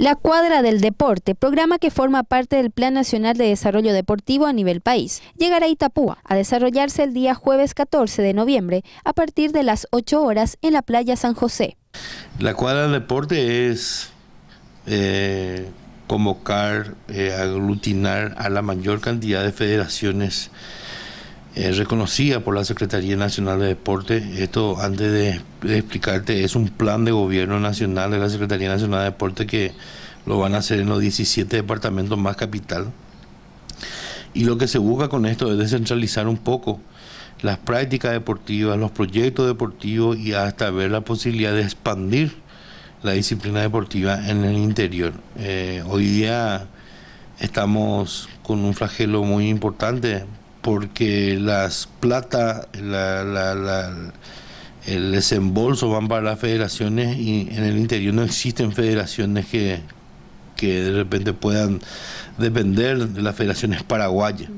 La Cuadra del Deporte, programa que forma parte del Plan Nacional de Desarrollo Deportivo a nivel país, llegará a Itapúa a desarrollarse el día jueves 14 de noviembre a partir de las 8 horas en la playa San José. La Cuadra del Deporte es eh, convocar, eh, aglutinar a la mayor cantidad de federaciones eh, reconocida por la Secretaría Nacional de Deporte. Esto, antes de, explicarte, es un plan de gobierno nacional de la Secretaría Nacional de Deporte que lo van a hacer en los 17 departamentos más capital. Y lo que se busca con esto es descentralizar un poco las prácticas deportivas, los proyectos deportivos y hasta ver la posibilidad de expandir la disciplina deportiva en el interior. Eh, hoy día estamos con un flagelo muy importante porque las plata, el desembolso van para las federaciones y en el interior no existen federaciones que, de repente puedan depender de las federaciones paraguayas.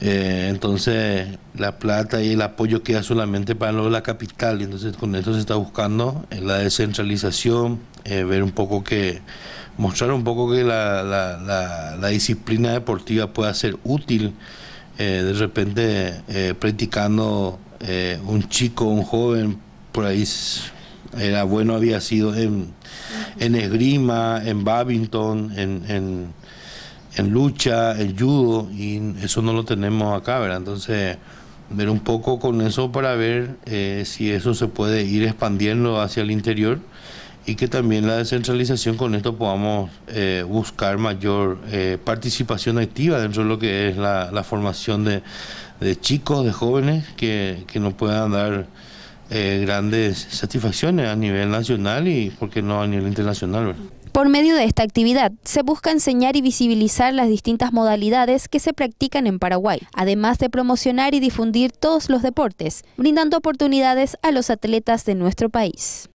Eh, entonces, la plata y el apoyo queda solamente para lo de la capital. Y entonces, con esto se está buscando la descentralización, eh, ver un poco que, mostrar un poco que la, la disciplina deportiva pueda ser útil eh, de repente eh, practicando eh, un chico, un joven, por ahí era bueno, había sido en, esgrima, en badminton, en, en, en, lucha, en judo, y eso no lo tenemos acá, ¿verdad? Entonces, ver un poco con eso para ver si eso se puede ir expandiendo hacia el interior y que también la descentralización con esto podamos eh, buscar mayor eh, participación activa dentro de lo que es la, formación de, de, chicos, de jóvenes que, que nos puedan dar eh, grandes satisfacciones a nivel nacional y, ¿por qué no, a nivel internacional? Por medio de esta actividad, se busca enseñar y visibilizar las distintas modalidades que se practican en Paraguay, además de promocionar y difundir todos los deportes, brindando oportunidades a los atletas de nuestro país.